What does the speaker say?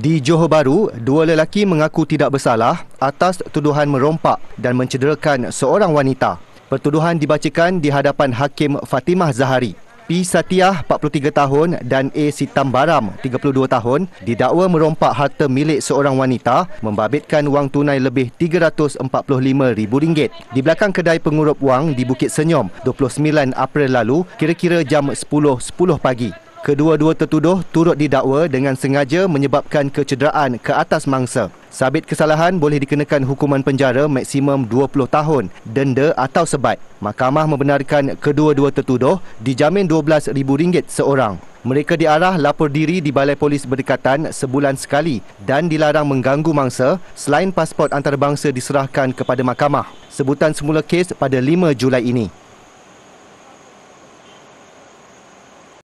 Di Johor Bahru, dua lelaki mengaku tidak bersalah atas tuduhan merompak dan mencederakan seorang wanita. Pertuduhan dibacakan di hadapan Hakim Fatimah Zahari. P. Satiah, 43 tahun dan A. Sitambaram, 32 tahun, didakwa merompak harta milik seorang wanita membabitkan wang tunai lebih RM345,000. Di belakang kedai pengurup wang di Bukit Senyum, 29 April lalu, kira-kira jam 10.10 10 pagi kedua-dua tertuduh turut didakwa dengan sengaja menyebabkan kecederaan ke atas mangsa. Sabit kesalahan boleh dikenakan hukuman penjara maksimum 20 tahun, denda atau sebat. Mahkamah membenarkan kedua-dua tertuduh dijamin RM12,000 seorang. Mereka diarah lapor diri di Balai Polis Berdekatan sebulan sekali dan dilarang mengganggu mangsa selain pasport antarabangsa diserahkan kepada mahkamah. Sebutan semula kes pada 5 Julai ini.